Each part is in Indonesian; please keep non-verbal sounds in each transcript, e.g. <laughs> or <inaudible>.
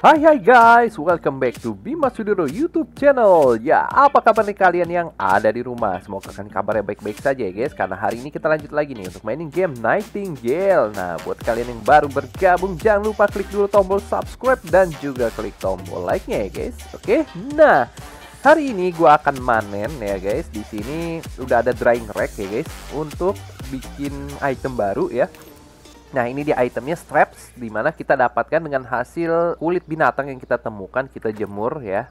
Hai hai guys, welcome back to Bima Sudiro YouTube channel. Ya, apa kabar nih kalian yang ada di rumah? Semoga kalian kabarnya baik-baik saja ya guys, karena hari ini kita lanjut lagi nih untuk mainin game Nightingale. Nah, buat kalian yang baru bergabung, jangan lupa klik dulu tombol subscribe dan juga klik tombol like-nya ya guys. Oke, nah hari ini gue akan manen ya guys. Di sini udah ada drying rack ya guys untuk bikin item baru ya. Nah ini dia itemnya straps dimana kita dapatkan dengan hasil kulit binatang yang kita temukan kita jemur ya.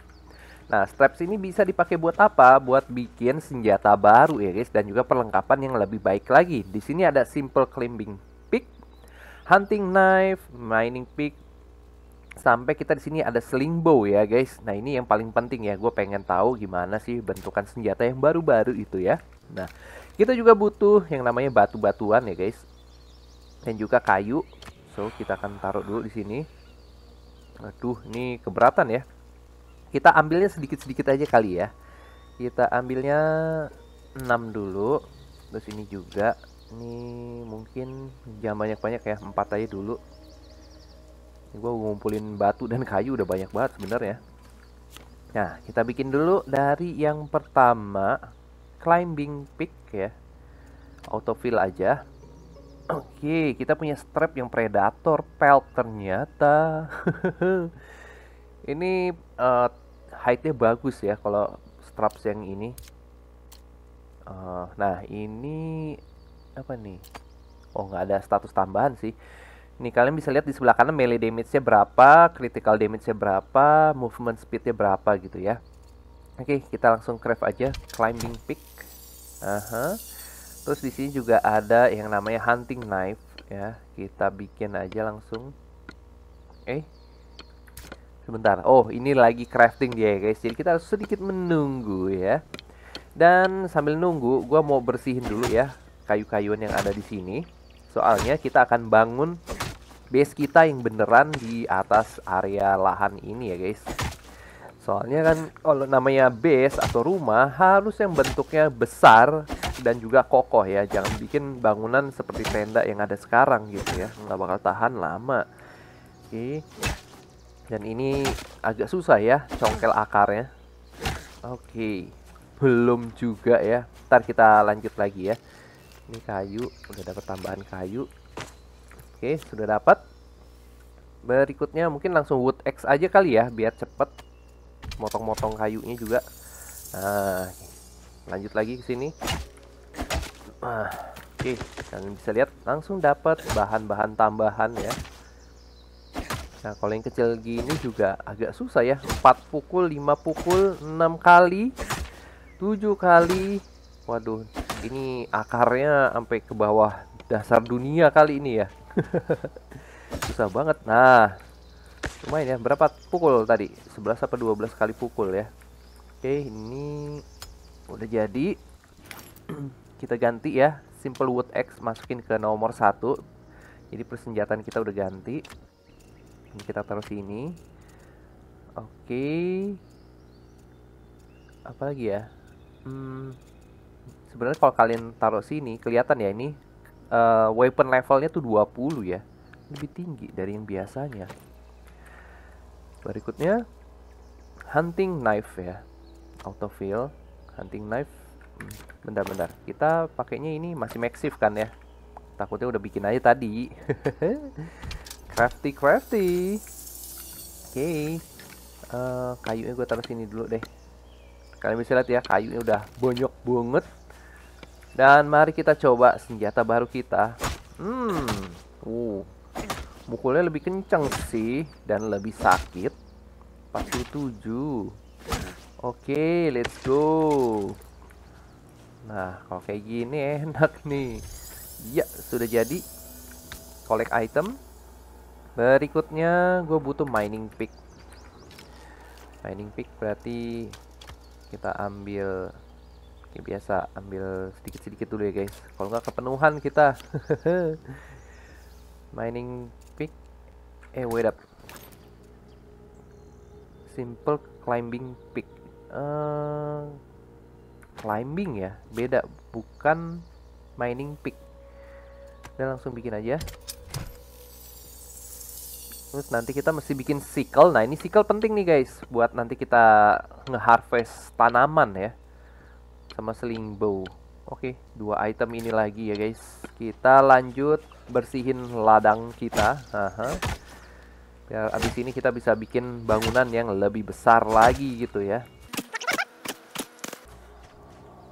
Nah straps ini bisa dipakai buat apa? Buat bikin senjata baru ya guys dan juga perlengkapan yang lebih baik lagi. Di sini ada simple climbing pick, hunting knife, mining pick, sampai kita di sini ada sling bow ya guys. Nah ini yang paling penting ya. Gue pengen tahu gimana sih bentukan senjata yang baru-baru itu ya. Nah kita juga butuh yang namanya batu-batuan ya guys dan juga kayu. So, kita akan taruh dulu di sini. Aduh, ini keberatan ya. Kita ambilnya sedikit-sedikit aja kali ya. Kita ambilnya 6 dulu. Terus ini juga. Ini mungkin jam banyak-banyak ya, 4 aja dulu. Ini gua ngumpulin batu dan kayu udah banyak banget sebenarnya. Nah, kita bikin dulu dari yang pertama climbing pick ya. Autofill aja. Oke, kita punya strap yang predator pelt ternyata. <laughs> ini uh, height-nya bagus ya kalau straps yang ini. Uh, nah, ini apa nih? Oh, nggak ada status tambahan sih. Ini kalian bisa lihat di sebelah kanan melee damage-nya berapa, critical damage-nya berapa, movement speed-nya berapa gitu ya. Oke, kita langsung craft aja climbing pick. Aha. Uh -huh Terus di sini juga ada yang namanya hunting knife ya. Kita bikin aja langsung. Eh. Sebentar. Oh, ini lagi crafting dia ya, guys. Jadi kita harus sedikit menunggu ya. Dan sambil nunggu, gua mau bersihin dulu ya kayu-kayuan yang ada di sini. Soalnya kita akan bangun base kita yang beneran di atas area lahan ini ya, guys. Soalnya kan kalau namanya base atau rumah harus yang bentuknya besar dan juga kokoh ya. Jangan bikin bangunan seperti tenda yang ada sekarang gitu ya. Nggak bakal tahan lama. Oke. Dan ini agak susah ya congkel akarnya. Oke. Belum juga ya. Ntar kita lanjut lagi ya. Ini kayu, udah dapat tambahan kayu. Oke, sudah dapat. Berikutnya mungkin langsung wood X aja kali ya biar cepet motong-motong kayunya juga. Nah, lanjut lagi ke sini. Nah, oke, okay. kalian bisa lihat langsung dapat bahan-bahan tambahan ya. Nah, kalau yang kecil gini juga agak susah ya. 4 pukul, 5 pukul, 6 kali, 7 kali. Waduh, ini akarnya sampai ke bawah dasar dunia kali ini ya. <laughs> susah banget. Nah, lumayan ya. Berapa pukul tadi? 11 apa 12 kali pukul ya. Oke, ini udah jadi. <clears throat> kita ganti ya simple wood X masukin ke nomor satu jadi persenjataan kita udah ganti ini kita taruh sini oke okay. apa lagi ya hmm, sebenarnya kalau kalian taruh sini kelihatan ya ini uh, weapon levelnya tuh 20 ya lebih tinggi dari yang biasanya berikutnya hunting knife ya autofill hunting knife bentar-bentar kita pakainya ini masih maxif kan ya takutnya udah bikin aja tadi <laughs> crafty crafty oke okay. uh, eh, kayunya gue taruh sini dulu deh kalian bisa lihat ya kayunya udah bonyok banget dan mari kita coba senjata baru kita hmm uh mukulnya lebih kenceng sih dan lebih sakit 47 oke okay, let's go Nah, kalau kayak gini <laughs> enak nih. Ya, sudah jadi. Collect item. Berikutnya gue butuh mining pick. Mining pick berarti kita ambil kayak biasa, ambil sedikit-sedikit dulu ya guys. Kalau nggak kepenuhan kita. <laughs> mining pick. Eh, wait up. Simple climbing pick. Uh, climbing ya beda bukan mining pick dan langsung bikin aja terus nanti kita mesti bikin sickle nah ini sickle penting nih guys buat nanti kita ngeharvest tanaman ya sama sling bow oke dua item ini lagi ya guys kita lanjut bersihin ladang kita Aha. Ya, abis ini kita bisa bikin bangunan yang lebih besar lagi gitu ya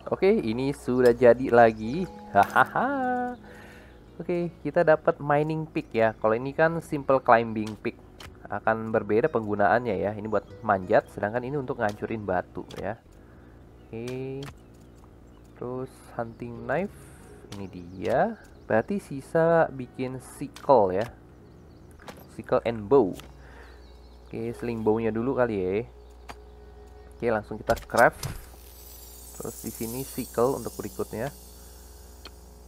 Oke, ini sudah jadi lagi. Hahaha. Oke, kita dapat mining pick ya. Kalau ini kan simple climbing pick. Akan berbeda penggunaannya ya. Ini buat manjat, sedangkan ini untuk ngancurin batu ya. Oke. Terus hunting knife. Ini dia. Berarti sisa bikin sickle ya. Sickle and bow. Oke, sling bow-nya dulu kali ya. Oke, langsung kita craft terus di sini sickle untuk berikutnya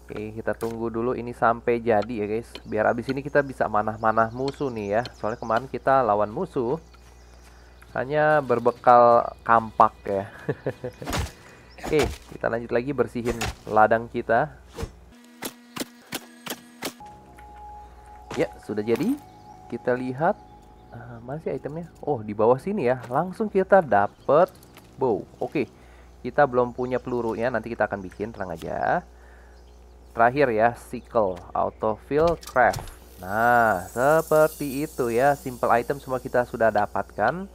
Oke, kita tunggu dulu ini sampai jadi ya guys. Biar abis ini kita bisa manah-manah musuh nih ya. Soalnya kemarin kita lawan musuh. Hanya berbekal kampak ya. <laughs> Oke, kita lanjut lagi bersihin ladang kita. Ya, sudah jadi. Kita lihat. Uh, mana sih itemnya? Oh, di bawah sini ya. Langsung kita dapet bow. Oke. Kita belum punya pelurunya, nanti kita akan bikin, tenang aja. Terakhir ya, sickle, autofill craft. Nah, seperti itu ya, simple item semua kita sudah dapatkan.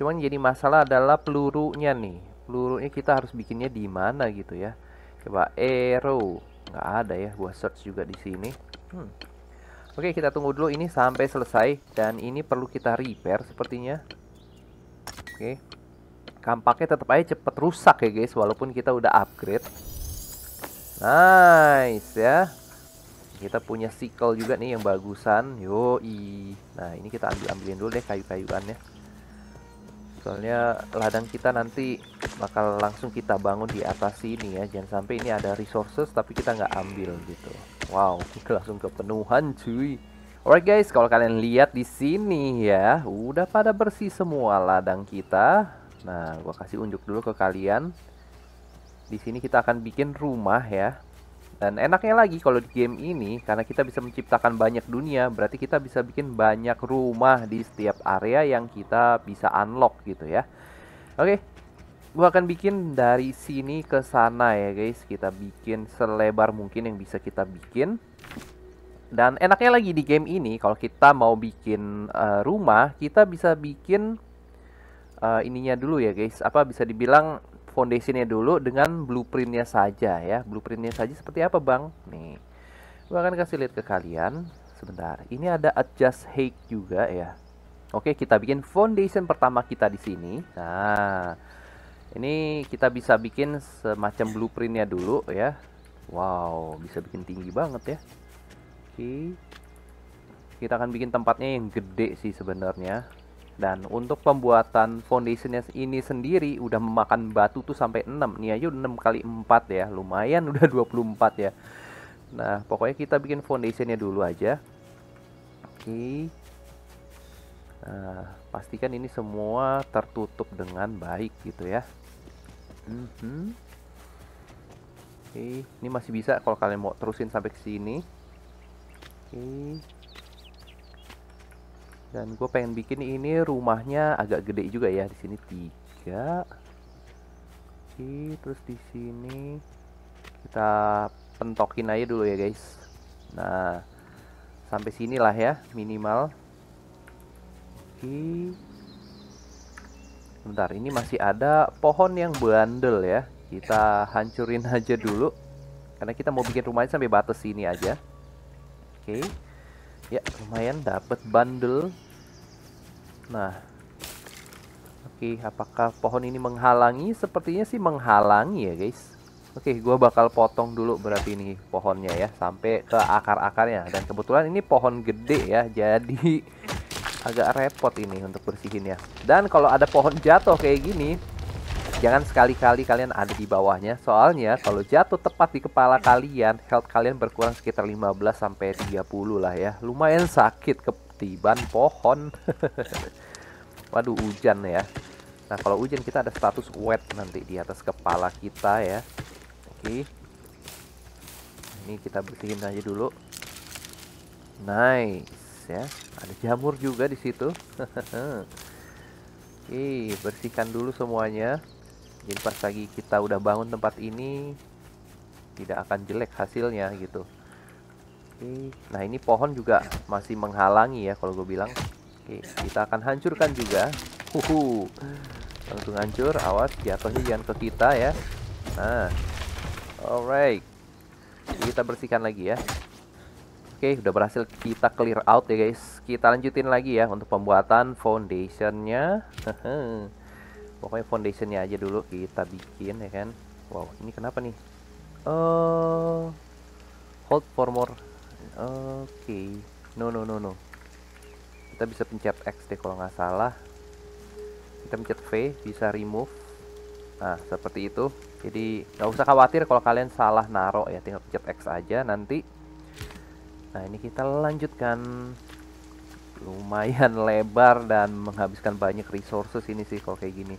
Cuman jadi masalah adalah pelurunya nih. Pelurunya kita harus bikinnya di mana gitu ya. Coba arrow, nggak ada ya, gua search juga di sini. Hmm. Oke, kita tunggu dulu ini sampai selesai dan ini perlu kita repair sepertinya. Oke kampaknya tetap aja cepet rusak ya guys walaupun kita udah upgrade nice ya kita punya sikel juga nih yang bagusan yoi nah ini kita ambil ambilin dulu deh kayu-kayuannya soalnya ladang kita nanti bakal langsung kita bangun di atas sini ya jangan sampai ini ada resources tapi kita nggak ambil gitu wow kita <laughs> langsung kepenuhan cuy Alright guys, kalau kalian lihat di sini ya, udah pada bersih semua ladang kita. Nah, gua kasih unjuk dulu ke kalian. Di sini kita akan bikin rumah ya. Dan enaknya lagi kalau di game ini karena kita bisa menciptakan banyak dunia, berarti kita bisa bikin banyak rumah di setiap area yang kita bisa unlock gitu ya. Oke. Gua akan bikin dari sini ke sana ya, guys. Kita bikin selebar mungkin yang bisa kita bikin. Dan enaknya lagi di game ini kalau kita mau bikin uh, rumah, kita bisa bikin uh, ininya dulu ya guys apa bisa dibilang foundationnya dulu dengan blueprintnya saja ya blueprintnya saja seperti apa bang nih gue akan kasih lihat ke kalian sebentar ini ada adjust height juga ya oke kita bikin foundation pertama kita di sini nah ini kita bisa bikin semacam blueprintnya dulu ya wow bisa bikin tinggi banget ya oke kita akan bikin tempatnya yang gede sih sebenarnya dan untuk pembuatan foundationnya ini sendiri udah memakan batu tuh sampai 6. Nih aja 6 kali 4 ya. Lumayan <laughs> udah 24 ya. Nah, pokoknya kita bikin foundationnya dulu aja. Oke. Nah, pastikan ini semua tertutup dengan baik gitu ya. Mm -hmm. Oke, ini masih bisa kalau kalian mau terusin sampai ke sini. Oke dan gue pengen bikin ini rumahnya agak gede juga ya di sini tiga oke terus di sini kita pentokin aja dulu ya guys nah sampai sinilah ya minimal oke bentar ini masih ada pohon yang bandel ya kita hancurin <laughs> aja dulu karena kita mau bikin rumahnya sampai batas sini aja oke ya lumayan dapat bandel Nah, oke, okay, apakah pohon ini menghalangi? Sepertinya sih menghalangi ya, guys. Oke, okay, gue bakal potong dulu berarti ini pohonnya ya, sampai ke akar-akarnya. Dan kebetulan ini pohon gede ya, jadi agak repot ini untuk bersihin ya. Dan kalau ada pohon jatuh kayak gini, jangan sekali-kali kalian ada di bawahnya. Soalnya kalau jatuh tepat di kepala kalian, health kalian berkurang sekitar 15 sampai 30 lah ya. Lumayan sakit kepala ketiban pohon <laughs> waduh hujan ya nah kalau hujan kita ada status wet nanti di atas kepala kita ya oke ini kita bersihin aja dulu nice ya ada jamur juga di situ <laughs> oke bersihkan dulu semuanya jadi pas lagi kita udah bangun tempat ini tidak akan jelek hasilnya gitu Oke. Nah ini pohon juga masih menghalangi ya kalau gue bilang. Oke, kita akan hancurkan juga. Huhu. Langsung hancur, awas jatuhnya jangan ke kita ya. Nah. Alright. Kita bersihkan lagi ya. Oke, udah berhasil kita clear out ya guys. Kita lanjutin lagi ya untuk pembuatan foundationnya. <laughs> Pokoknya foundationnya aja dulu kita bikin ya kan. Wow, ini kenapa nih? Eh, uh, hold for more Oke. Okay. No, no, no, no. Kita bisa pencet X deh kalau nggak salah. Kita pencet V, bisa remove. Nah, seperti itu. Jadi nggak usah khawatir kalau kalian salah naro ya. Tinggal pencet X aja nanti. Nah, ini kita lanjutkan. Lumayan <laughs> lebar dan menghabiskan banyak resources ini sih kalau kayak gini.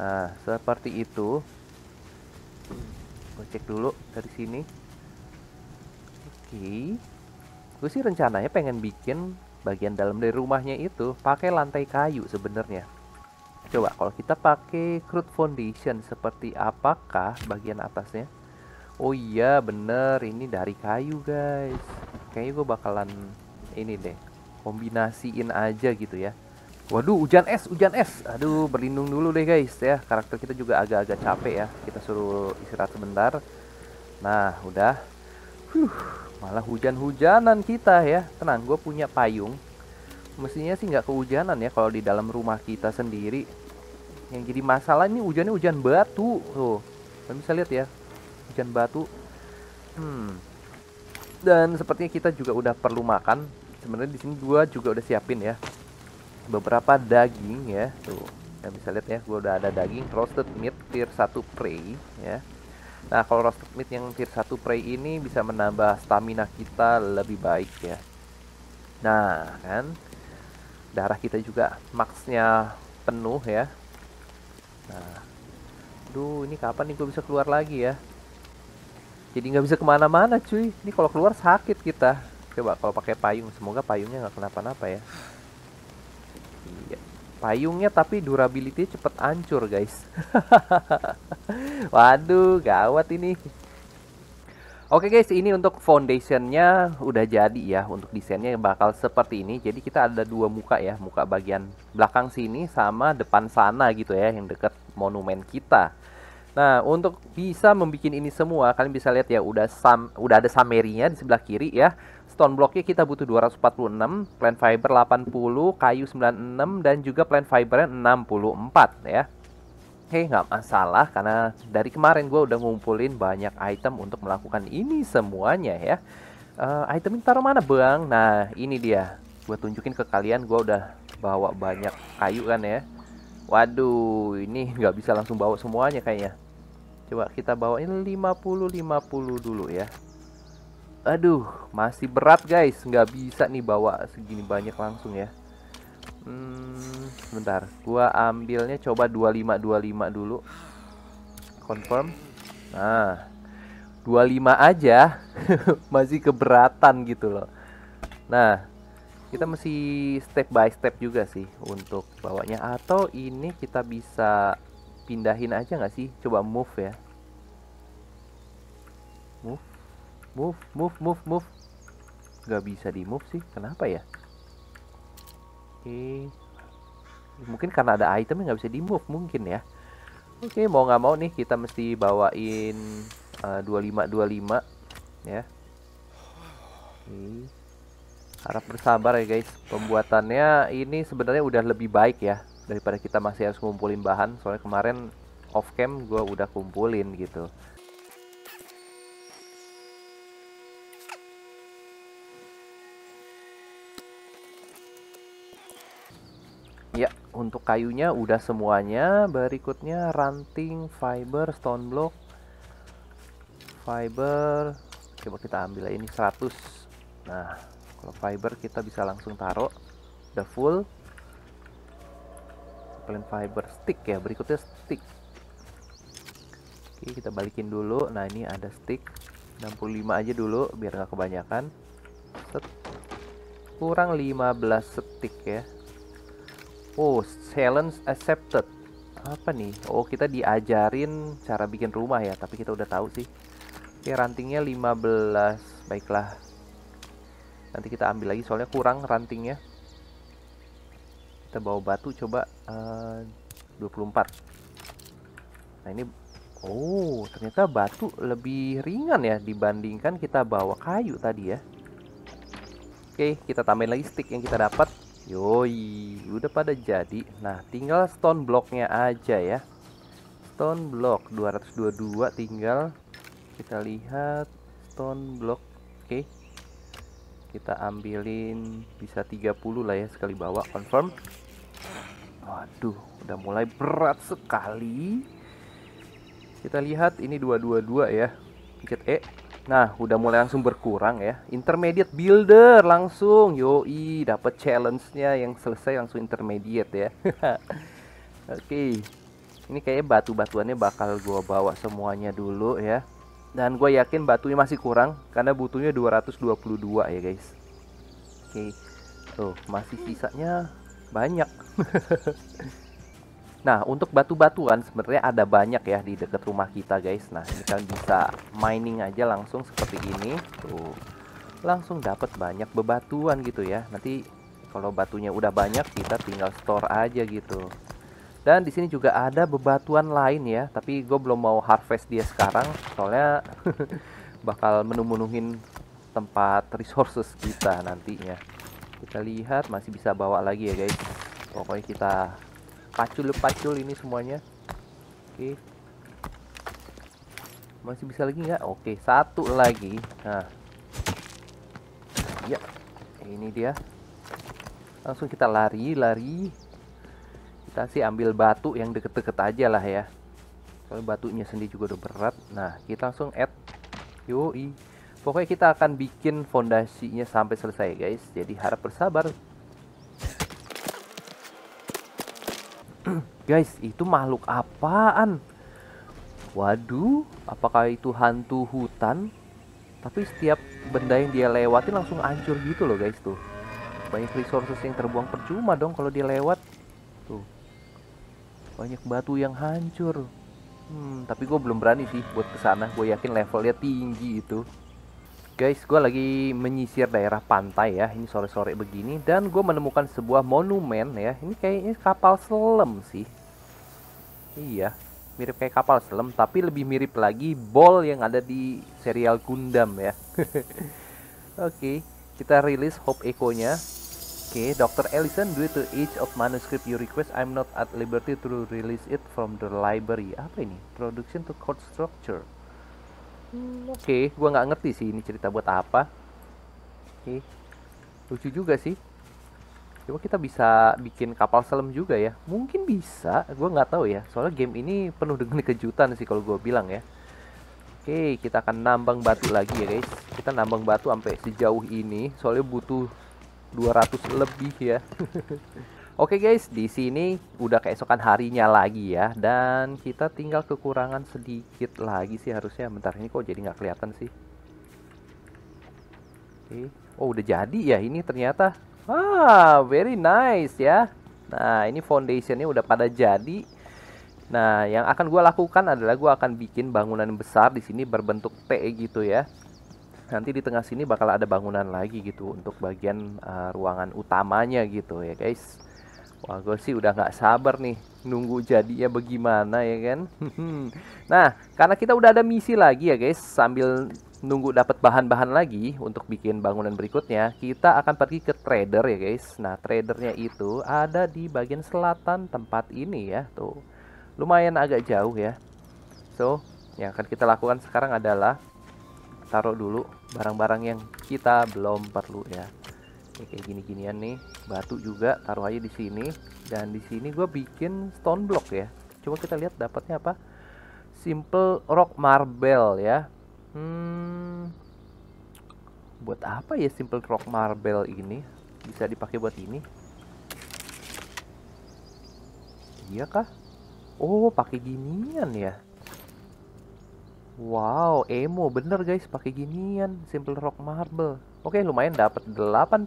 Nah, seperti itu. Gue cek dulu dari sini. Okay. gue sih rencananya pengen bikin bagian dalam dari rumahnya itu pakai lantai kayu sebenarnya coba kalau kita pakai crude foundation seperti apakah bagian atasnya oh iya bener ini dari kayu guys kayaknya gue bakalan ini deh kombinasiin aja gitu ya Waduh, hujan es, hujan es. Aduh, berlindung dulu deh guys ya. Karakter kita juga agak-agak capek ya. Kita suruh istirahat sebentar. Nah, udah. Huh malah hujan-hujanan kita ya tenang gue punya payung mestinya sih nggak kehujanan ya kalau di dalam rumah kita sendiri yang jadi masalah ini hujannya hujan batu tuh kalian bisa lihat ya hujan batu hmm dan sepertinya kita juga udah perlu makan sebenarnya di sini gue juga udah siapin ya beberapa daging ya tuh kalian bisa lihat ya gue udah ada daging roasted meat tier satu prey ya Nah, kalau roasted Meat yang tier 1 prey ini bisa menambah stamina kita lebih baik ya. Nah, kan darah kita juga maxnya penuh ya. Nah, duh ini kapan nih gue bisa keluar lagi ya? Jadi nggak bisa kemana-mana cuy. Ini kalau keluar sakit kita. Coba kalau pakai payung, semoga payungnya nggak kenapa-napa ya payungnya tapi durability cepet hancur guys <laughs> waduh gawat ini Oke okay guys, ini untuk foundationnya udah jadi ya. Untuk desainnya bakal seperti ini. Jadi kita ada dua muka ya, muka bagian belakang sini sama depan sana gitu ya, yang deket monumen kita. Nah, untuk bisa membuat ini semua, kalian bisa lihat ya, udah sam, udah ada summary-nya di sebelah kiri ya. Stone blocknya kita butuh 246, plant fiber 80, kayu 96, dan juga plant fibernya 64 ya. Oke, hey, nggak masalah karena dari kemarin gue udah ngumpulin banyak item untuk melakukan ini semuanya ya. Uh, item ini taruh mana bang? Nah, ini dia. Gue tunjukin ke kalian, gue udah bawa banyak kayu kan ya. Waduh, ini nggak bisa langsung bawa semuanya kayaknya. Coba kita bawain 50-50 dulu ya. Aduh, masih berat guys. Nggak bisa nih bawa segini banyak langsung ya. Hmm, sebentar. Gua ambilnya coba 25-25 dulu. Confirm. Nah, 25 aja. <laughs> masih keberatan gitu loh. Nah, kita mesti step by step juga sih untuk bawanya. Atau ini kita bisa pindahin aja nggak sih? Coba move ya. Move, move, move, move. Gak bisa di move sih. Kenapa ya? Oke. Okay. Mungkin karena ada item yang nggak bisa di move mungkin ya. Oke, okay, mau nggak mau nih kita mesti bawain uh, eh, 2525 ya. Oke. Okay. Harap bersabar ya guys. Pembuatannya ini sebenarnya udah lebih baik ya daripada kita masih harus ngumpulin bahan. Soalnya kemarin off cam gue udah kumpulin gitu. Ya, untuk kayunya udah semuanya. Berikutnya ranting, fiber, stone block, fiber. Coba kita ambil ini 100. Nah, kalau fiber kita bisa langsung taruh. the full. Plain fiber stick ya. Berikutnya stick. Oke, kita balikin dulu. Nah, ini ada stick 65 aja dulu biar nggak kebanyakan. Set. Kurang 15 stick ya. Oh, challenge accepted. Apa nih? Oh, kita diajarin cara bikin rumah ya, tapi kita udah tahu sih. Oke, rantingnya 15. Baiklah. Nanti kita ambil lagi soalnya kurang rantingnya. Kita bawa batu coba eh, uh, 24. Nah, ini Oh, ternyata batu lebih ringan ya dibandingkan kita bawa kayu tadi ya. Oke, kita tambahin lagi stick yang kita dapat. Yoi, udah pada jadi. Nah, tinggal stone blocknya aja ya. Stone block 222 tinggal kita lihat stone block. Oke. Okay. Kita ambilin bisa 30 lah ya sekali bawa confirm. Waduh, udah mulai berat sekali. Kita lihat ini 222 ya. Pencet E. Nah, udah mulai langsung berkurang ya. Intermediate builder langsung. Yoi, dapat challenge-nya yang selesai langsung intermediate ya. <laughs> Oke. Okay. Ini kayaknya batu-batuannya bakal gue bawa semuanya dulu ya. Dan gue yakin batunya masih kurang karena butuhnya 222 ya, guys. Oke. Okay. Tuh, masih sisanya banyak. <laughs> Nah, untuk batu-batuan sebenarnya ada banyak ya di dekat rumah kita, guys. Nah, ini kan bisa mining aja langsung seperti ini. Tuh. Langsung dapat banyak bebatuan gitu ya. Nanti kalau batunya udah banyak, kita tinggal store aja gitu. Dan di sini juga ada bebatuan lain ya, tapi gue belum mau harvest dia sekarang soalnya <laughs> bakal menuh tempat resources kita nantinya. Kita lihat masih bisa bawa lagi ya, guys. Pokoknya kita pacul-pacul ini semuanya oke masih bisa lagi nggak oke satu lagi nah ya ini dia langsung kita lari lari kita sih ambil batu yang deket-deket aja lah ya kalau batunya sendiri juga udah berat nah kita langsung add yoi pokoknya kita akan bikin fondasinya sampai selesai guys jadi harap bersabar Guys, itu makhluk apaan? Waduh, apakah itu hantu hutan? Tapi setiap benda yang dia lewati langsung hancur gitu loh guys tuh. Banyak resources yang terbuang percuma dong kalau dia lewat. Tuh. Banyak batu yang hancur. Hmm, tapi gue belum berani sih buat kesana. Gue yakin levelnya tinggi itu guys, gue lagi menyisir daerah pantai ya. Ini sore-sore begini dan gue menemukan sebuah monumen ya. Ini kayaknya kapal selam sih. Iya, mirip kayak kapal selam tapi lebih mirip lagi ball yang ada di serial Gundam ya. <laughs> Oke, okay, kita rilis Hope Echo-nya. Oke, okay, Dr. Ellison, due to age of manuscript you request, I'm not at liberty to release it from the library. Apa ini? Production to code structure. Hmm, oke, okay. gua nggak ngerti sih ini cerita buat apa. Oke. Okay. Lucu juga sih. Coba kita bisa bikin kapal selam juga ya. Mungkin bisa, gue nggak tahu ya. Soalnya game ini penuh dengan <laughs> kejutan sih kalau gue bilang ya. Oke, okay, kita akan nambang batu lagi ya, guys. Kita nambang batu sampai sejauh ini, soalnya butuh 200 lebih ya. <laughs> Oke guys, di sini udah keesokan harinya lagi ya, dan kita tinggal kekurangan sedikit lagi sih harusnya. Bentar ini kok jadi nggak kelihatan sih. Oke, oh udah jadi ya ini ternyata. Ah, very nice ya. Nah ini foundationnya udah pada jadi. Nah yang akan gue lakukan adalah gue akan bikin bangunan besar di sini berbentuk T gitu ya. Nanti di tengah sini bakal ada bangunan lagi gitu untuk bagian uh, ruangan utamanya gitu ya guys. Wah gue sih udah nggak sabar nih nunggu jadinya bagaimana ya kan. <laughs> nah karena kita udah ada misi lagi ya guys sambil nunggu dapat bahan-bahan lagi untuk bikin bangunan berikutnya kita akan pergi ke trader ya guys. Nah tradernya itu ada di bagian selatan tempat ini ya tuh lumayan agak jauh ya. So yang akan kita lakukan sekarang adalah taruh dulu barang-barang yang kita belum perlu ya ini kayak gini-ginian nih batu juga taruh aja di sini dan di sini gue bikin stone block ya coba kita lihat dapatnya apa simple rock marble ya hmm buat apa ya simple rock marble ini bisa dipakai buat ini iya kah oh pakai ginian ya wow emo bener guys pakai ginian simple rock marble Oke, lumayan dapat 80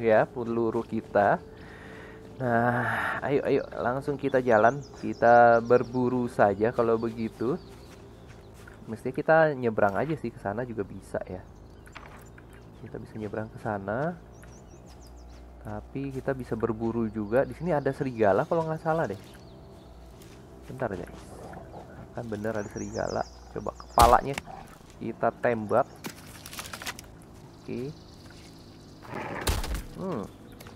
ya peluru kita. Nah, ayo ayo langsung kita jalan. Kita berburu saja kalau begitu. Mesti kita nyebrang aja sih ke sana juga bisa ya. Kita bisa nyebrang ke sana. Tapi kita bisa berburu juga. Di sini ada serigala kalau nggak salah deh. Bentar deh. Kan bener ada serigala. Coba kepalanya kita tembak. Oke. Okay. Hmm.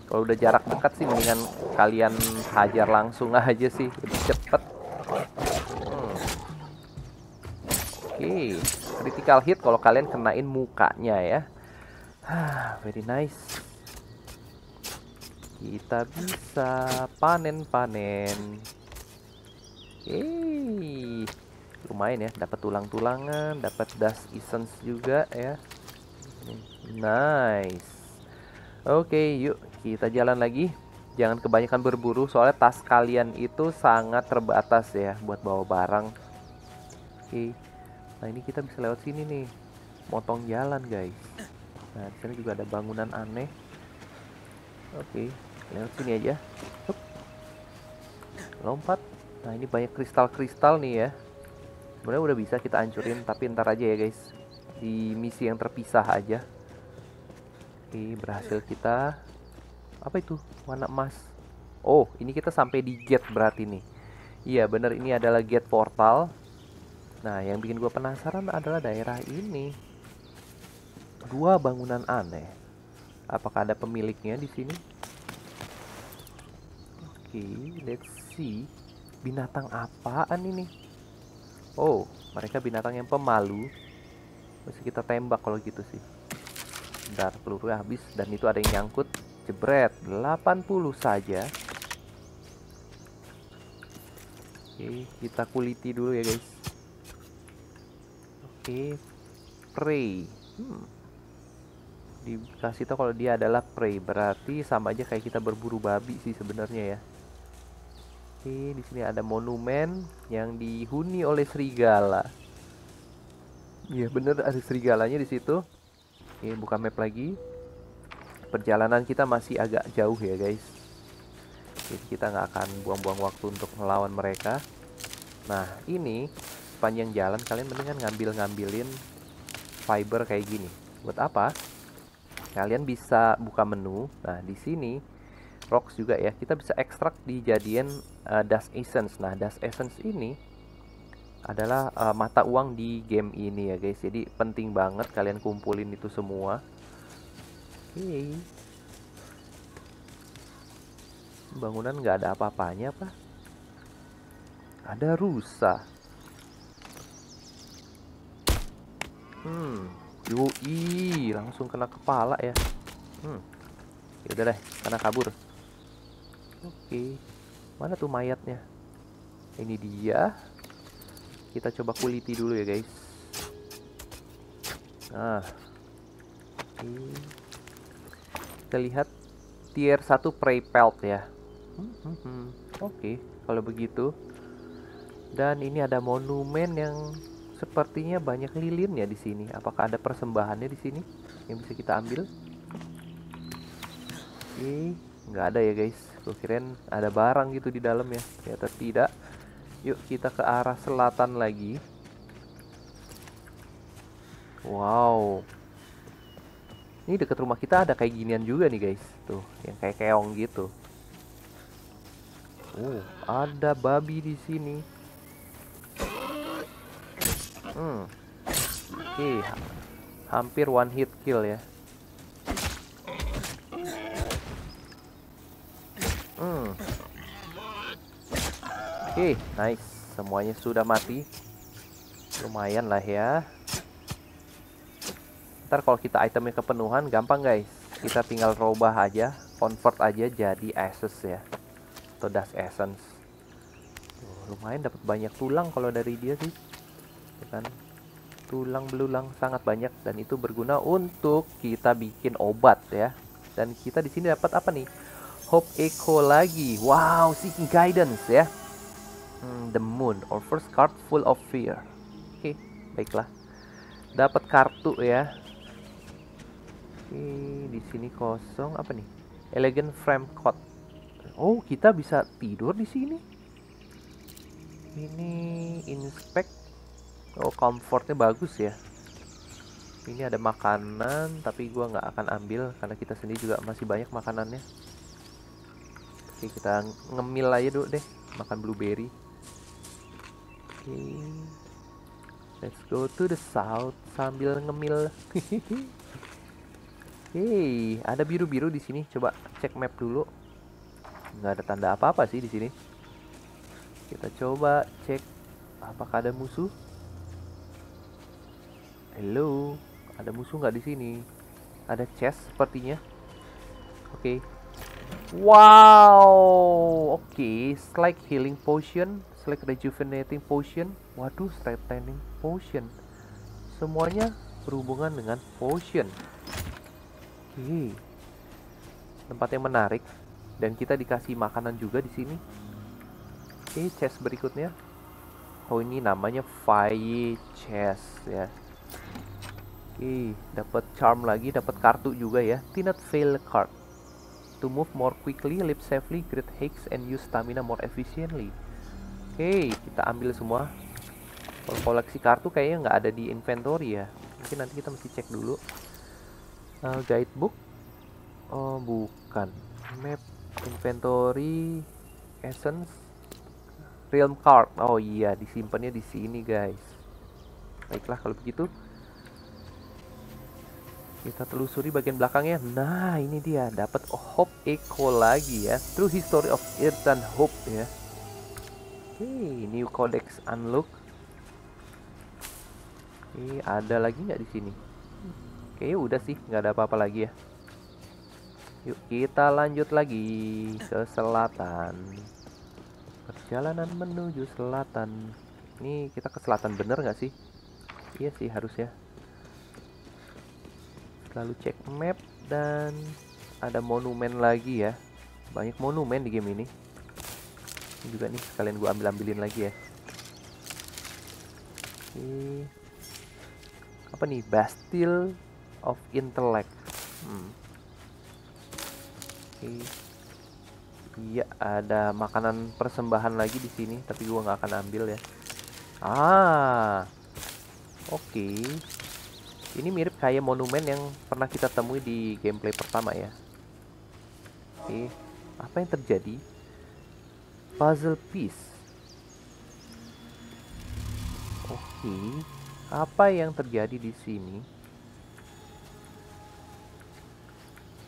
Kalau udah jarak dekat sih mendingan kalian hajar langsung aja sih, lebih cepet. Hmm. Oke, okay. critical hit kalau kalian kenain mukanya ya. Ah, very nice. Kita bisa panen-panen. Yeay. Lumayan ya, dapat tulang-tulangan, dapat dust essence juga ya. Nice. Oke, okay, yuk kita jalan lagi. Jangan kebanyakan berburu soalnya tas kalian itu sangat terbatas ya buat bawa barang. Oke. Okay. Nah, ini kita bisa lewat sini nih. Motong jalan, guys. Nah, di sini juga ada bangunan aneh. Oke, okay. lewat sini aja. Hup. Lompat. Nah, ini banyak kristal-kristal nih ya. Sebenarnya udah bisa kita hancurin, tapi ntar aja ya, guys di misi yang terpisah aja oke berhasil kita apa itu warna emas oh ini kita sampai di gate berarti nih iya bener ini adalah gate portal nah yang bikin gue penasaran adalah daerah ini dua bangunan aneh apakah ada pemiliknya di sini oke let's see binatang apaan ini oh mereka binatang yang pemalu mesti kita tembak kalau gitu sih bentar peluru habis dan itu ada yang nyangkut jebret 80 saja oke kita kuliti dulu ya guys oke prey hmm. dikasih tau kalau dia adalah prey berarti sama aja kayak kita berburu babi sih sebenarnya ya oke di sini ada monumen yang dihuni oleh serigala Iya bener ada serigalanya di situ. Ini buka map lagi. Perjalanan kita masih agak jauh ya guys. Jadi kita nggak akan buang-buang waktu untuk melawan mereka. Nah ini sepanjang jalan kalian mendingan ngambil-ngambilin fiber kayak gini. Buat apa? Kalian bisa buka menu. Nah di sini rocks juga ya kita bisa ekstrak dijadiin uh, eh, dust essence. Nah dust essence ini adalah uh, mata uang di game ini ya guys jadi penting banget kalian kumpulin itu semua oke okay. bangunan nggak ada apa-apanya apa ada rusa hmm yoi langsung kena kepala ya hmm yaudah deh karena kabur oke okay. mana tuh mayatnya ini dia kita coba kuliti dulu ya guys nah ini. kita lihat tier 1 prey pelt ya hmm, hmm, hmm. oke okay, kalau begitu dan ini ada monumen yang sepertinya banyak lilin ya di sini. Apakah ada persembahannya di sini yang bisa kita ambil? Oke, nggak ada ya guys. Gue ada barang gitu di dalam ya. Ternyata tidak. Yuk kita ke arah selatan lagi. Wow. Ini deket rumah kita ada kayak ginian juga nih guys. Tuh, yang kayak keong gitu. Uh, ada babi di sini. Hmm. Oke, okay. hampir one hit kill ya. Hmm. Oke, okay, nice. Semuanya sudah mati. Lumayan lah ya. Ntar kalau kita itemnya kepenuhan, gampang guys. Kita tinggal rubah aja, convert aja jadi essence ya. Atau dust essence. Tuh, lumayan dapat banyak tulang kalau dari dia sih. Ya kan? Tulang belulang sangat banyak dan itu berguna untuk kita bikin obat ya. Dan kita di sini dapat apa nih? Hope Echo lagi. Wow, Seeking Guidance ya hmm, the moon or first card full of fear oke okay, baiklah dapat kartu ya oke okay, di sini kosong apa nih elegant frame coat oh kita bisa tidur di sini ini inspect oh comfortnya bagus ya ini ada makanan tapi gue nggak akan ambil karena kita sendiri juga masih banyak makanannya oke kita ngemil aja dulu deh makan blueberry okay. let's go to the south sambil ngemil <laughs> Hey, ada biru-biru di sini. Coba cek map dulu. Nggak ada tanda apa-apa sih di sini. Kita coba cek apakah ada musuh. Hello, ada musuh nggak di sini? Ada chest sepertinya. Oke. Okay. Wow. Oke, okay. slight healing potion select rejuvenating potion waduh strengthening potion semuanya berhubungan dengan potion oke okay. tempat yang menarik dan kita dikasih makanan juga di sini oke okay, chest berikutnya oh ini namanya fire chest ya oke okay, dapat charm lagi dapat kartu juga ya tinat fail card to move more quickly, leap safely, great hex, and use stamina more efficiently. Oke kita ambil semua kalau koleksi kartu kayaknya nggak ada di inventory ya mungkin nanti kita mesti cek dulu uh, guidebook oh bukan map inventory essence realm card oh iya disimpannya di sini guys baiklah kalau begitu kita telusuri bagian belakangnya nah ini dia dapat hope echo lagi ya true history of earth and hope ya Hey, new codex unlock. Oke, eh, ada lagi nggak di sini? Kayaknya udah sih, nggak ada apa-apa lagi ya. Yuk kita lanjut lagi ke selatan. Perjalanan menuju selatan. Ini kita ke selatan bener nggak sih? Iya sih harus ya. Lalu cek map dan ada monumen lagi ya. Banyak monumen di game ini ini juga nih sekalian gue ambil ambilin lagi ya ini apa nih Bastille of Intellect hmm. oke iya ada makanan persembahan lagi di sini tapi gue nggak akan ambil ya ah oke ini mirip kayak monumen yang pernah kita temui di gameplay pertama ya oke apa yang terjadi puzzle piece. Oke, apa yang terjadi di sini?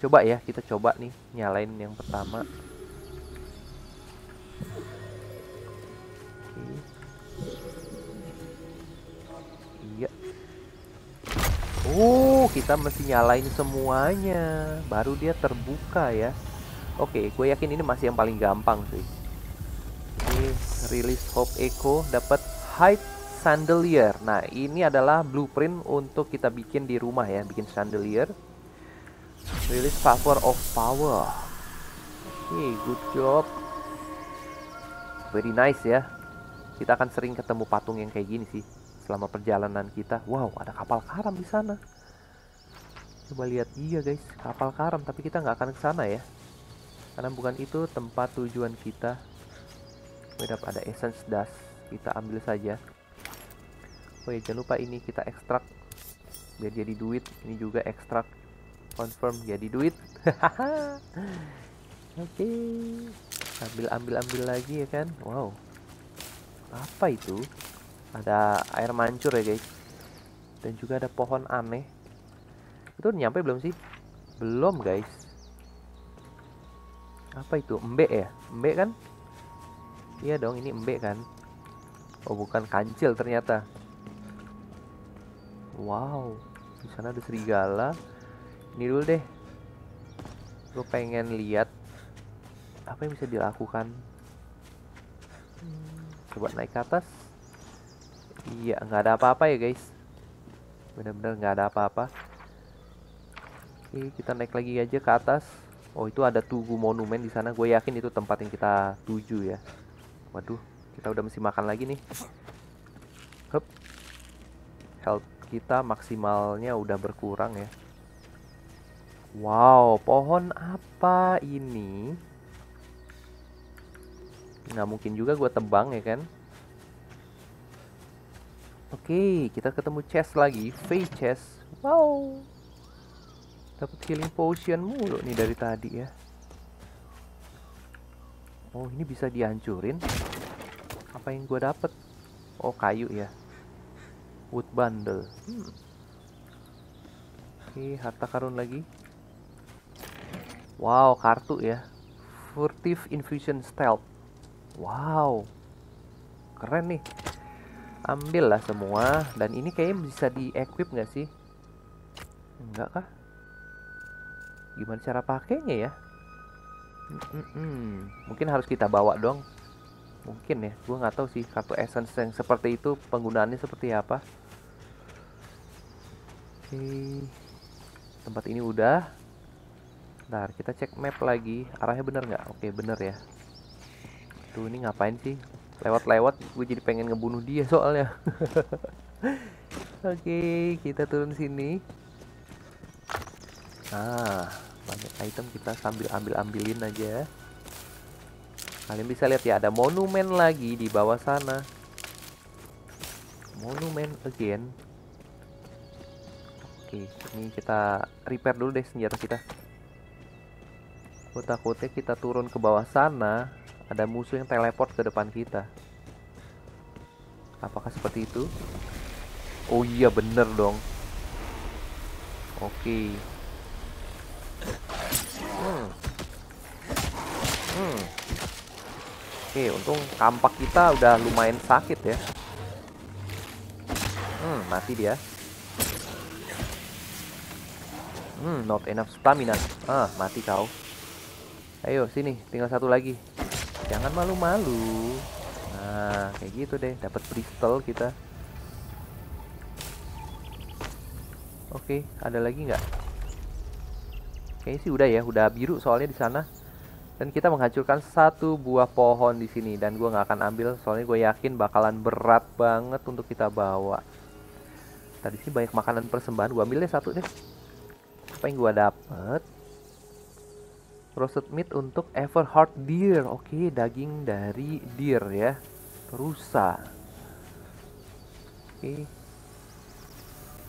Coba ya, kita coba nih nyalain yang pertama. Oke. Iya. Oh, kita mesti nyalain semuanya, baru dia terbuka ya. Oke, gue yakin ini masih yang paling gampang sih rilis Hope Echo dapat height chandelier. Nah, ini adalah blueprint untuk kita bikin di rumah ya, bikin chandelier. Rilis Power of Power. Oke, okay, good job. Very nice ya. Kita akan sering ketemu patung yang kayak gini sih selama perjalanan kita. Wow, ada kapal karam di sana. Coba lihat iya guys, kapal karam tapi kita nggak akan ke sana ya. Karena bukan itu tempat tujuan kita kita ada essence dust kita ambil saja oh ya jangan lupa ini kita ekstrak biar jadi duit ini juga ekstrak confirm jadi duit <laughs> oke okay. ambil ambil ambil lagi ya kan wow apa itu ada air mancur ya guys dan juga ada pohon aneh itu nyampe belum sih belum guys apa itu embe ya embe kan Iya dong, ini embe kan? Oh bukan kancil ternyata. Wow, di sana ada serigala. Ini dulu deh. Gue pengen lihat apa yang bisa dilakukan. Coba naik ke atas. Iya, nggak ada apa-apa ya guys. Bener-bener nggak ada apa-apa. Oke, kita naik lagi aja ke atas. Oh, itu ada tugu monumen di sana. Gue yakin itu tempat yang kita tuju ya. Waduh, kita udah mesti makan lagi nih. Hup. Health kita maksimalnya udah berkurang ya. Wow, pohon apa ini? Nggak mungkin juga gue tebang ya kan? Oke, kita ketemu chest lagi. Face chest. Wow. Dapat healing potion mulu nih dari tadi ya. Oh ini bisa dihancurin Apa yang gue dapet Oh kayu ya Wood bundle hmm. Oke harta karun lagi Wow kartu ya Furtive Infusion Stealth Wow Keren nih Ambil lah semua Dan ini kayaknya bisa di equip gak sih Enggak kah Gimana cara pakainya ya Mm -mm. Mungkin harus kita bawa dong. Mungkin ya, gue nggak tahu sih kartu essence yang seperti itu penggunaannya seperti apa. Oke, tempat ini udah. Ntar kita cek map lagi, arahnya bener nggak? Oke, bener ya. Tuh ini ngapain sih? Lewat-lewat, gue jadi pengen ngebunuh dia soalnya. <laughs> Oke, kita turun sini. Ah, banyak item kita sambil ambil-ambilin aja kalian bisa lihat ya ada monumen lagi di bawah sana monumen again oke ini kita repair dulu deh senjata kita gue takutnya kita turun ke bawah sana ada musuh yang teleport ke depan kita apakah seperti itu oh iya bener dong oke Hmm. Oke, untung kampak kita udah lumayan sakit ya. Hmm, mati dia. Hmm, not enough stamina. Ah, mati kau. Ayo, sini. Tinggal satu lagi. Jangan malu-malu. Nah, kayak gitu deh. Dapat crystal kita. Oke, ada lagi nggak? Kayaknya sih udah ya. Udah biru soalnya di sana dan kita menghancurkan satu buah pohon di sini dan gue nggak akan ambil soalnya gue yakin bakalan berat banget untuk kita bawa tadi sih banyak makanan persembahan gue ambil satu deh apa yang gue dapet roasted meat untuk hard deer oke daging dari deer ya rusa oke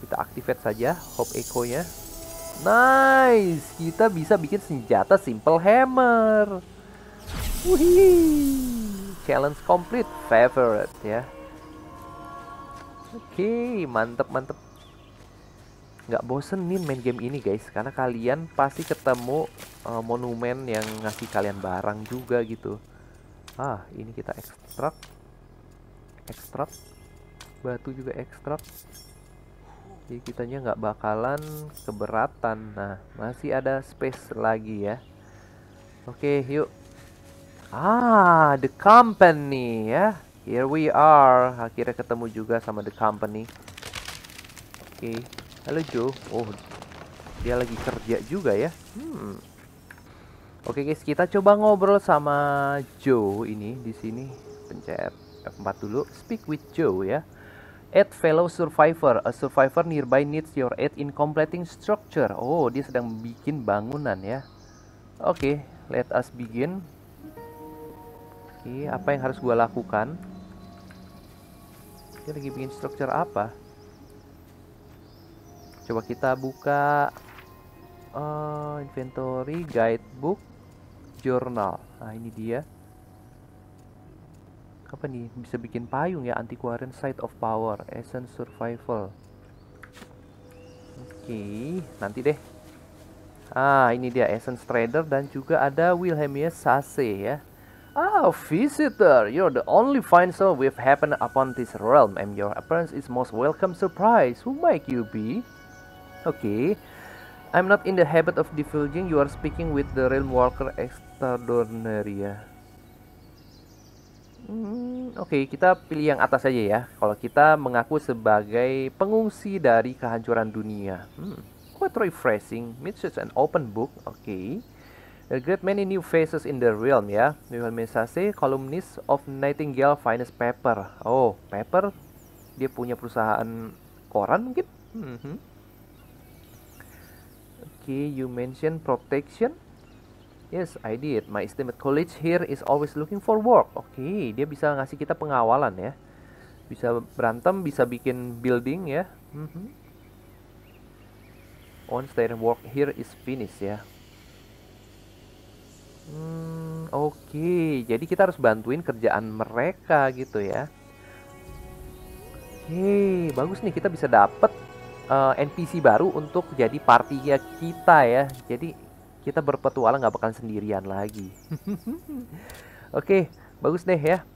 kita activate saja hop echo nya Nice, kita bisa bikin senjata simple hammer. Wih, challenge complete favorite ya. Oke, okay, mantep mantep. Gak bosen nih main game ini guys, karena kalian pasti ketemu uh, monumen yang ngasih kalian barang juga gitu. Ah, ini kita ekstrak, ekstrak, batu juga ekstrak jadi kitanya nggak bakalan keberatan nah masih ada space lagi ya oke yuk ah the company ya here we are akhirnya ketemu juga sama the company oke halo Joe oh dia lagi kerja juga ya hmm oke guys kita coba ngobrol sama Joe ini di sini pencet F4 dulu speak with Joe ya Aid fellow survivor. A survivor nearby needs your aid in completing structure. Oh, dia sedang bikin bangunan ya. Oke, okay, let us begin. Oke, okay, apa yang harus gue lakukan? Dia lagi bikin structure apa? Coba kita buka uh, inventory, guidebook, journal. Nah, ini dia apa nih bisa bikin payung ya antiquarian side of power essence survival oke nanti deh ah ini dia essence trader dan juga ada Wilhelmia Sase ya Ah, visitor, you're the only find so we've happened upon this realm and your appearance is most welcome surprise. Who might you be? Okay, I'm not in the habit of divulging you are speaking with the realm walker extraordinary. Hmm, oke, okay, kita pilih yang atas aja ya. Kalau kita mengaku sebagai pengungsi dari kehancuran dunia. Hmm, quite refreshing. Mitsu's an open book. Oke. Okay. a great many new faces in the realm ya. Wilhelmisasi, columnist of Nightingale Finest Paper. Oh, paper? Dia punya perusahaan koran mungkin? Mm -hmm. Oke, okay, you mention protection. Yes, I did. My estimate college here is always looking for work. Oke, okay, dia bisa ngasih kita pengawalan ya. Bisa berantem, bisa bikin building ya. Mm -hmm. On state work here is finished ya. Hmm, oke. Okay. Jadi kita harus bantuin kerjaan mereka gitu ya. Oke, okay, bagus nih kita bisa dapet uh, eh, NPC baru untuk jadi partinya kita ya. Jadi kita berpetualang nggak bakal sendirian lagi. <laughs> Oke, okay, bagus deh ya.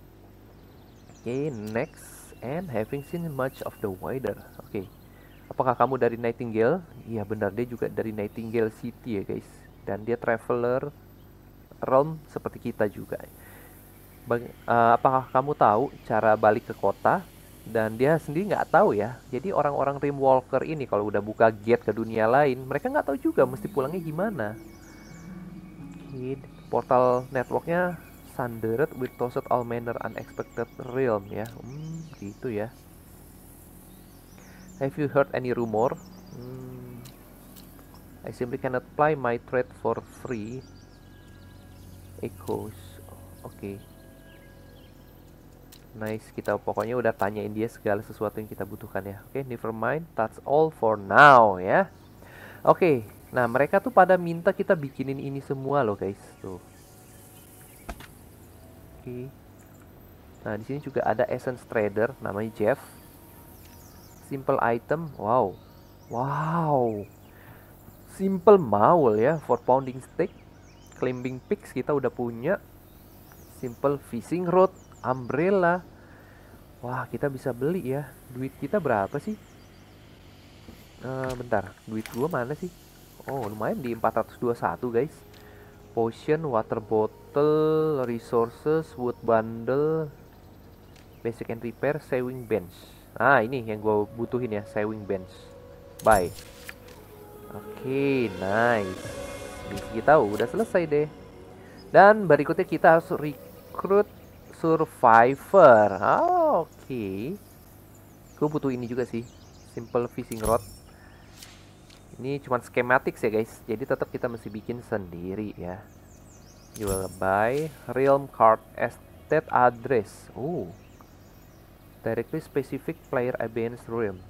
Oke, okay, next and having seen much of the wider. Oke. Okay. Apakah kamu dari Nightingale? Iya benar dia juga dari Nightingale City ya guys. Dan dia traveler realm seperti kita juga. Bang, uh, apakah kamu tahu cara balik ke kota? Dan dia sendiri nggak tahu ya. Jadi orang-orang Rimwalker ini kalau udah buka gate ke dunia lain, mereka nggak tahu juga mesti pulangnya gimana portal networknya Sundered with tossed all manner unexpected realm ya hmm, gitu ya Have you heard any rumor? Hmm, I simply cannot play my trade for free Echoes Oke okay. Nice, kita pokoknya udah tanyain dia segala sesuatu yang kita butuhkan ya Oke, okay, never mind, that's all for now ya Oke, okay, Nah, mereka tuh pada minta kita bikinin ini semua loh, guys. Tuh. Oke. Nah, di sini juga ada essence trader namanya Jeff. Simple item. Wow. Wow. Simple maul ya for pounding stick. Climbing picks kita udah punya. Simple fishing rod, umbrella. Wah, kita bisa beli ya. Duit kita berapa sih? Uh, bentar, duit gua mana sih? Oh, lumayan di 421, guys. Potion, water bottle, resources, wood bundle, basic and repair, sewing bench. Ah, ini yang gue butuhin ya, sewing bench. Bye. Oke, okay, nice. kita udah selesai deh. Dan berikutnya kita harus recruit survivor. oh, Oke. Okay. Gue butuh ini juga sih. Simple fishing rod. Ini cuma skematik ya guys, jadi tetap kita mesti bikin sendiri ya. You will buy realm card estate address. Oh, directly specific player abeyance realm.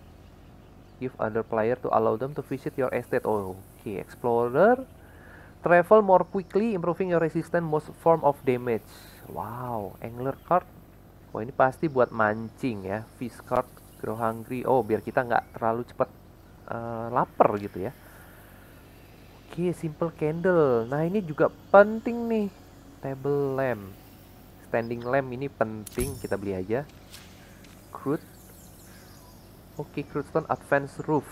Give other player to allow them to visit your estate. Oh, okay, explorer. Travel more quickly, improving your resistance most form of damage. Wow, angler card. oh, ini pasti buat mancing ya. Fish card, grow hungry. Oh, biar kita nggak terlalu cepat uh, lapar gitu ya oke simple candle nah ini juga penting nih table lamp standing lamp ini penting kita beli aja crude oke crude stone advanced roof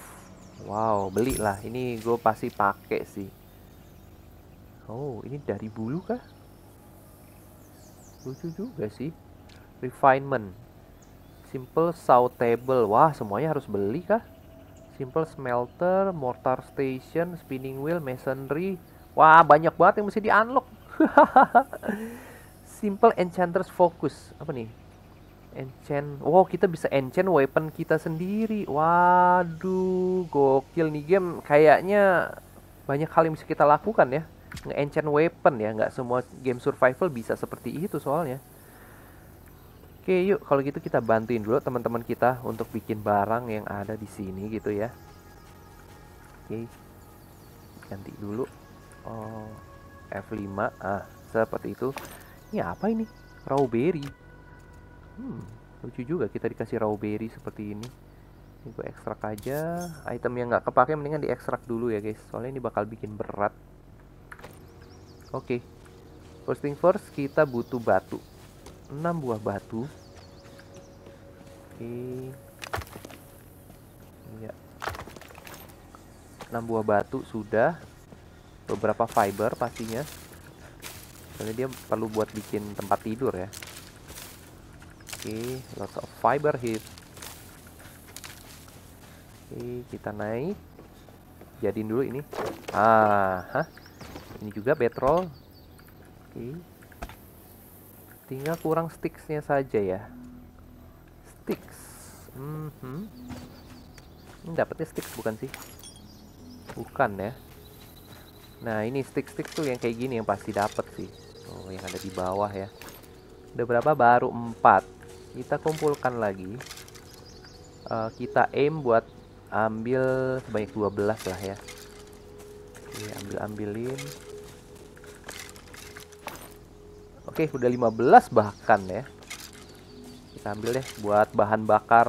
wow belilah ini gue pasti pakai sih oh ini dari bulu kah lucu juga sih refinement simple saw table wah semuanya harus beli kah simple smelter, mortar station, spinning wheel, masonry. Wah, banyak banget yang mesti di-unlock. <laughs> simple enchanter's focus. Apa nih? Enchant. Wow, kita bisa enchant weapon kita sendiri. Waduh, gokil nih game. Kayaknya banyak hal yang bisa kita lakukan ya. Nge-enchant weapon ya. Nggak semua game survival bisa seperti itu soalnya. Oke, yuk kalau gitu kita bantuin dulu teman-teman kita untuk bikin barang yang ada di sini gitu ya. Oke. Ganti dulu. Oh, F5. Ah, seperti itu. Ini apa ini? Strawberry. Hmm, lucu juga kita dikasih strawberry seperti ini. Ini gue ekstrak aja. Item yang nggak kepake mendingan diekstrak dulu ya, guys. Soalnya ini bakal bikin berat. Oke. First thing first, kita butuh batu. 6 buah batu oke ya 6 buah batu sudah beberapa fiber pastinya soalnya dia perlu buat bikin tempat tidur ya oke lots of fiber hit oke kita naik jadiin dulu ini ah hah. ini juga petrol oke tinggal kurang sticksnya saja ya sticks mm -hmm. ini dapetnya sticks bukan sih bukan ya nah ini stick-stick tuh yang kayak gini yang pasti dapet sih oh yang ada di bawah ya udah berapa baru empat. kita kumpulkan lagi uh, kita aim buat ambil sebanyak 12 lah ya Oke, iya, ambil ambilin Oke, udah 15 bahkan ya. Kita ambil deh buat bahan bakar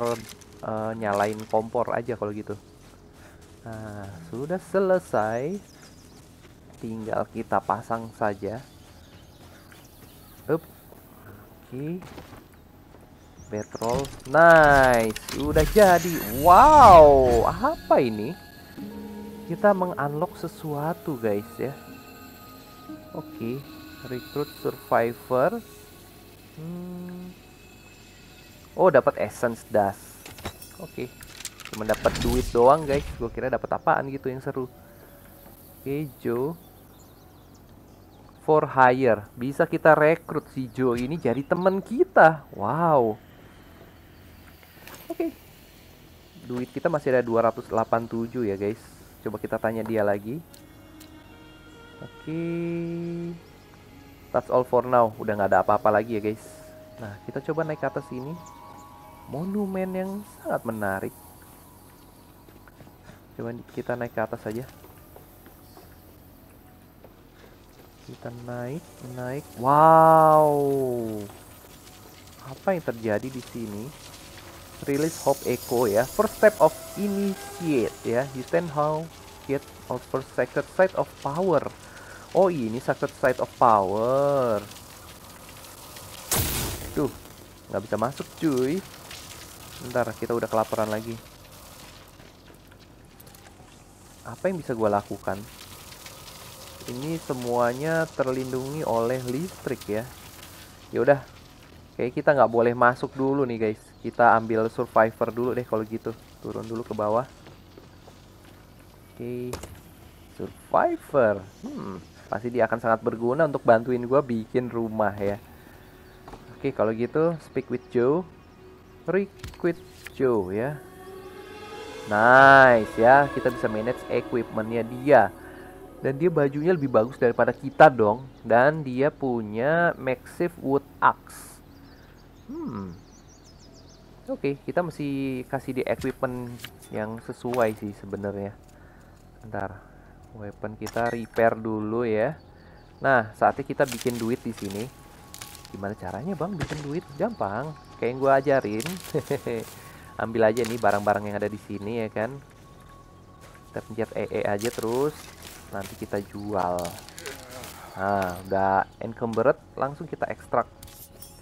uh, nyalain kompor aja kalau gitu. Nah, sudah selesai. Tinggal kita pasang saja. Up. Oke. Petrol. Nice. sudah jadi. Wow, apa ini? Kita mengunlock sesuatu, guys ya. Oke. Okay recruit survivor hmm. oh dapat essence Dust. oke okay. cuma dapat duit doang guys gue kira dapat apaan gitu yang seru okay, Joe for hire bisa kita rekrut si Joe ini jadi teman kita wow oke okay. duit kita masih ada 287 ya guys coba kita tanya dia lagi Oke. Okay. That's all for now. Udah nggak ada apa-apa lagi ya guys. Nah kita coba naik ke atas ini. Monumen yang sangat menarik. Coba kita naik ke atas aja. Kita naik, naik. Wow. Apa yang terjadi di sini? Release Hope Echo ya. First step of initiate ya. You stand how get out first sector side of power. Oh ini Sacred Side of Power Tuh nggak bisa masuk cuy Bentar kita udah kelaparan lagi Apa yang bisa gue lakukan? Ini semuanya terlindungi oleh listrik ya Yaudah kayak kita nggak boleh masuk dulu nih guys Kita ambil survivor dulu deh kalau gitu Turun dulu ke bawah Oke Survivor Hmm pasti dia akan sangat berguna untuk bantuin gue bikin rumah ya oke kalau gitu speak with Joe requit Joe ya nice ya kita bisa manage equipmentnya dia dan dia bajunya lebih bagus daripada kita dong dan dia punya massive wood axe hmm Oke, okay, kita mesti kasih di equipment yang sesuai sih sebenarnya. ntar weapon kita repair dulu ya nah saatnya kita bikin duit di sini gimana caranya bang bikin duit gampang kayak yang gue ajarin <laughs> ambil aja nih barang-barang yang ada di sini ya kan kita pencet EE e aja terus nanti kita jual nah udah encumbered langsung kita ekstrak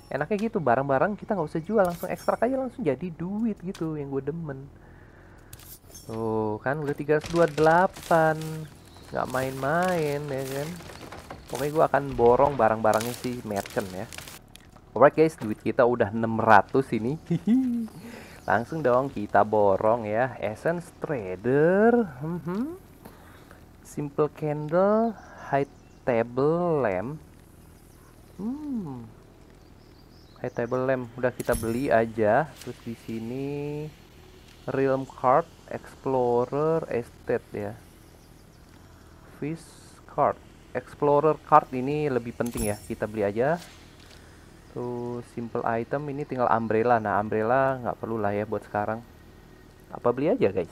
enaknya gitu barang-barang kita nggak usah jual langsung ekstrak aja langsung jadi duit gitu yang gue demen tuh kan udah 328 nggak main-main ya kan pokoknya gue akan borong barang-barangnya si merchant ya alright guys duit kita udah 600 ini <laughs> langsung dong kita borong ya essence trader mhm. simple candle high table lamp hmm high table lamp udah kita beli aja terus di sini realm card explorer estate ya Office Card Explorer Card ini lebih penting ya kita beli aja tuh simple item ini tinggal umbrella nah umbrella nggak perlu lah ya buat sekarang apa beli aja guys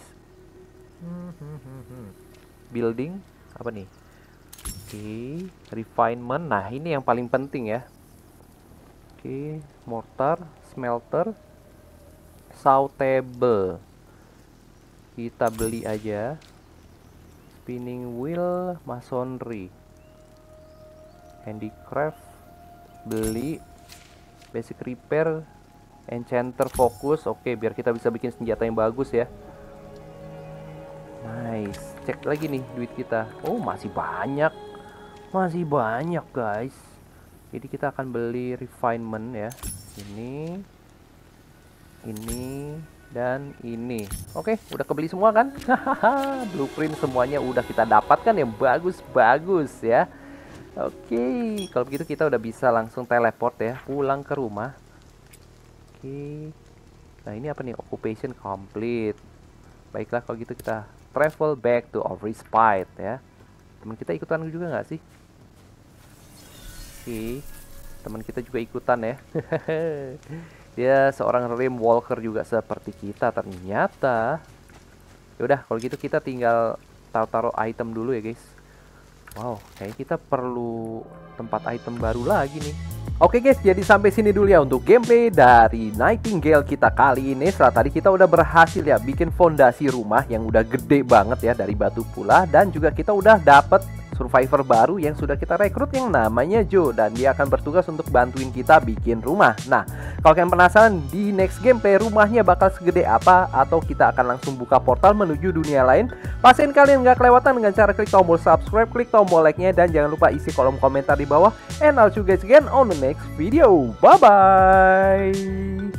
building apa nih oke okay. refinement nah ini yang paling penting ya oke okay. mortar smelter saw table kita beli aja spinning wheel, masonry, handicraft, beli, basic repair, enchanter fokus. Oke, biar kita bisa bikin senjata yang bagus ya. Nice. Cek lagi nih duit kita. Oh, masih banyak. Masih banyak, guys. Jadi kita akan beli refinement ya. Ini ini dan ini. Oke, udah kebeli semua kan? <laughs> Blueprint semuanya udah kita dapatkan ya, bagus-bagus ya. Oke, kalau begitu kita udah bisa langsung teleport ya, pulang ke rumah. Oke. Nah, ini apa nih? Occupation complete. Baiklah kalau gitu kita travel back to our respite ya. Teman kita ikutan juga nggak sih? Oke. Teman kita juga ikutan ya. <laughs> Dia ya, seorang rim walker juga seperti kita ternyata. Yaudah, kalau gitu kita tinggal taruh-taruh item dulu ya guys. Wow, kayaknya kita perlu tempat item baru lagi nih. Oke guys, jadi sampai sini dulu ya untuk gameplay dari Nightingale kita kali ini. Setelah tadi kita udah berhasil ya bikin fondasi rumah yang udah gede banget ya dari batu pula. Dan juga kita udah dapet survivor baru yang sudah kita rekrut yang namanya Joe dan dia akan bertugas untuk bantuin kita bikin rumah. Nah, kalau kalian penasaran di next gameplay rumahnya bakal segede apa atau kita akan langsung buka portal menuju dunia lain, pastiin kalian nggak kelewatan dengan cara klik tombol subscribe, klik tombol like-nya dan jangan lupa isi kolom komentar di bawah. And I'll see you guys again on the next video. Bye bye.